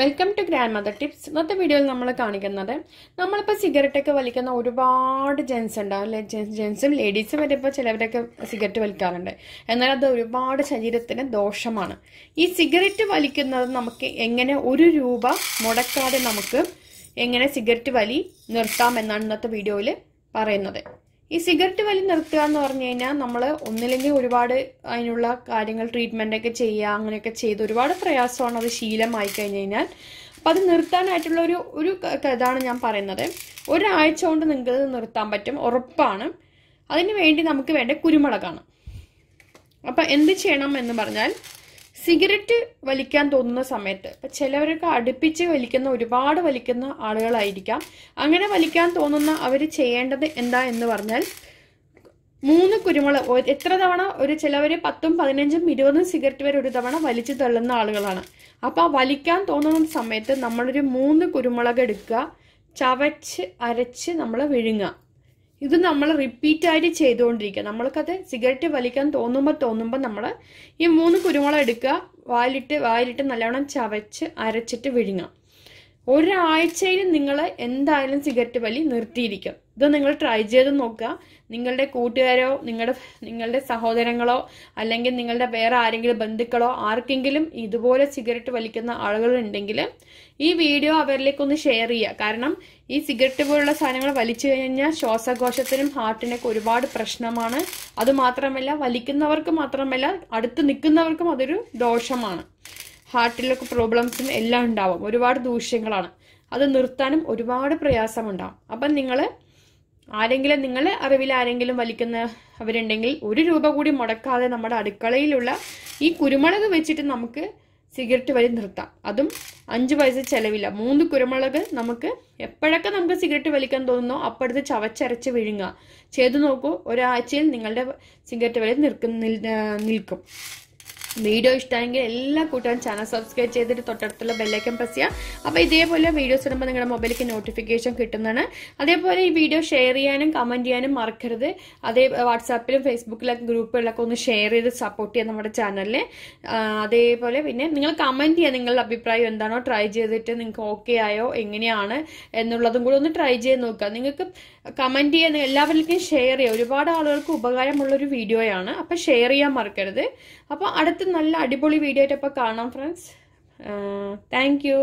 welcome to grandmother tips ഇന്നത്തെ വീഡിയോയിൽ നമ്മൾ കാണിക്കുന്നത് നമ്മളിപ്പോൾ സിഗരറ്റ് വലിക്കുന്ന ഒരുപാട് ജെൻസ് ഉണ്ടാവും ജെൻസും ലേഡീസും വരെ ഇപ്പോൾ ചിലവരൊക്കെ സിഗരറ്റ് വലിക്കാറുണ്ട് എന്നാൽ അത് ഒരുപാട് ശരീരത്തിന് ദോഷമാണ് ഈ സിഗരറ്റ് വലിക്കുന്നത് നമുക്ക് എങ്ങനെ ഒരു രൂപ മുടക്കാതെ നമുക്ക് എങ്ങനെ സിഗരറ്റ് വലി നിർത്താം എന്നാണ് ഇന്നത്തെ വീഡിയോയിൽ പറയുന്നത് ഈ സിഗരറ്റ് വലി നിർത്തുക എന്ന് പറഞ്ഞു കഴിഞ്ഞാൽ നമ്മൾ ഒന്നില്ലെങ്കിൽ ഒരുപാട് അതിനുള്ള കാര്യങ്ങൾ ട്രീറ്റ്മെന്റ് ഒക്കെ ചെയ്യുക അങ്ങനെയൊക്കെ ചെയ്ത് ഒരുപാട് പ്രയാസമാണ് അത് ശീലമായി കഴിഞ്ഞ് കഴിഞ്ഞാൽ അപ്പം അത് നിർത്താനായിട്ടുള്ള ഒരു ഒരു ഇതാണ് ഞാൻ പറയുന്നത് ഒരാഴ്ച കൊണ്ട് നിങ്ങൾക്ക് നിർത്താൻ പറ്റും ഉറപ്പാണ് അതിന് വേണ്ടി നമുക്ക് വേണ്ട കുരുമുളകാണ് അപ്പം എന്ത് ചെയ്യണം എന്ന് പറഞ്ഞാൽ സിഗരറ്റ് വലിക്കാൻ തോന്നുന്ന സമയത്ത് ഇപ്പം ചിലവരൊക്കെ അടുപ്പിച്ച് വലിക്കുന്ന ഒരുപാട് വലിക്കുന്ന ആളുകളായിരിക്കാം അങ്ങനെ വലിക്കാൻ തോന്നുന്ന അവർ ചെയ്യേണ്ടത് എന്താ എന്ന് പറഞ്ഞാൽ മൂന്ന് കുരുമുളക് എത്ര തവണ ഒരു ചിലവർ പത്തും പതിനഞ്ചും ഇരുപതും സിഗരറ്റ് വരെ ഒരു തവണ വലിച്ചു തള്ളുന്ന ആളുകളാണ് അപ്പോൾ ആ വലിക്കാൻ തോന്നുന്ന സമയത്ത് നമ്മളൊരു മൂന്ന് കുരുമുളക് എടുക്കുക ചവച്ച് അരച്ച് നമ്മൾ വിഴുങ്ങുക ഇത് നമ്മൾ റിപ്പീറ്റ് ആയിട്ട് ചെയ്തുകൊണ്ടിരിക്കുക നമ്മൾക്കത് സിഗരറ്റ് വലിക്കാൻ തോന്നുമ്പോൾ തോന്നുമ്പോൾ നമ്മൾ ഈ മൂന്ന് കുരുമുളക് എടുക്കുക വായിലിട്ട് വായിലിട്ട് നല്ലവണ്ണം ചവച്ച് അരച്ചിട്ട് വിഴുങ്ങാം ഒരാഴ്ചയിൽ നിങ്ങൾ എന്തായാലും സിഗരറ്റ് വലി നിർത്തിയിരിക്കും ഇത് നിങ്ങൾ ട്രൈ ചെയ്ത് നോക്കുക നിങ്ങളുടെ കൂട്ടുകാരോ നിങ്ങളുടെ നിങ്ങളുടെ സഹോദരങ്ങളോ അല്ലെങ്കിൽ നിങ്ങളുടെ വേറെ ആരെങ്കിലും ബന്ധുക്കളോ ആർക്കെങ്കിലും ഇതുപോലെ സിഗരറ്റ് വലിക്കുന്ന ആളുകളുണ്ടെങ്കിൽ ഈ വീഡിയോ അവരിലേക്കൊന്ന് ഷെയർ ചെയ്യുക കാരണം ഈ സിഗരറ്റ് പോലുള്ള സാധനങ്ങൾ വലിച്ചു കഴിഞ്ഞാൽ ശ്വാസകോശത്തിനും ഹാർട്ടിനൊക്കെ ഒരുപാട് പ്രശ്നമാണ് അതുമാത്രമല്ല വലിക്കുന്നവർക്ക് മാത്രമല്ല അടുത്ത് നിൽക്കുന്നവർക്കും അതൊരു ദോഷമാണ് ഹാർട്ടിലൊക്കെ പ്രോബ്ലംസും എല്ലാം ഉണ്ടാവും ഒരുപാട് ദൂഷ്യങ്ങളാണ് അത് നിർത്താനും ഒരുപാട് പ്രയാസമുണ്ടാവും അപ്പം നിങ്ങൾ ആരെങ്കിലും നിങ്ങൾ അറിവിൽ ആരെങ്കിലും വലിക്കുന്ന അവരുണ്ടെങ്കിൽ ഒരു രൂപ കൂടി മുടക്കാതെ നമ്മുടെ അടുക്കളയിലുള്ള ഈ കുരുമുളക് വെച്ചിട്ട് നമുക്ക് സിഗരറ്റ് വലി നിർത്താം അതും അഞ്ച് പൈസ ചിലവില്ല മൂന്ന് കുരുമുളക് നമുക്ക് എപ്പോഴൊക്കെ നമുക്ക് സിഗരറ്റ് വലിക്കാൻ തോന്നുന്നോ അപ്പോഴത്തെ ചവച്ചരച്ച് വിഴുങ്ങുക ചെയ്തു നോക്കൂ ഒരാഴ്ചയിൽ നിങ്ങളുടെ സിഗരറ്റ് വലി നിൽക്കും നിൽക്കും വീഡിയോ ഇഷ്ടമായെങ്കിൽ എല്ലാ കൂട്ടുകാരും ചാനൽ സബ്സ്ക്രൈബ് ചെയ്തിട്ട് തൊട്ടടുത്തുള്ള ബെല്ലൈക്കൻ പ്രസ് ചെയ്യുക അപ്പോൾ ഇതേപോലെ വീഡിയോസ് വരുമ്പോൾ നിങ്ങളുടെ മൊബൈലിലേക്ക് നോട്ടിഫിക്കേഷൻ കിട്ടുന്നതാണ് അതേപോലെ ഈ വീഡിയോ ഷെയർ ചെയ്യാനും കമൻറ്റ് ചെയ്യാനും മറക്കരുത് അതേ വാട്സാപ്പിലും ഫേസ്ബുക്കിലൊക്കെ ഗ്രൂപ്പുകളിലൊക്കെ ഒന്ന് ഷെയർ ചെയ്ത് സപ്പോർട്ട് ചെയ്യാം നമ്മുടെ ചാനലിൽ അതേപോലെ പിന്നെ നിങ്ങൾ കമൻറ്റ് ചെയ്യുക നിങ്ങളുടെ അഭിപ്രായം എന്താണോ ട്രൈ ചെയ്തിട്ട് നിങ്ങൾക്ക് ഓക്കെ ആയോ എങ്ങനെയാണ് എന്നുള്ളതും കൂടി ഒന്ന് ട്രൈ ചെയ്ത് നോക്കുക നിങ്ങൾക്ക് കമൻറ്റ് ചെയ്യാൻ എല്ലാവരിലേക്കും ഷെയർ ചെയ്യുക ഒരുപാട് ആളുകൾക്ക് ഉപകാരമുള്ളൊരു വീഡിയോയാണ് അപ്പോൾ ഷെയർ ചെയ്യാൻ മറക്കരുത് അപ്പോൾ അടുത്ത നല്ല അടിപൊളി വീഡിയോ ആയിട്ട് അപ്പോൾ കാണാം ഫ്രണ്ട്സ് താങ്ക് യു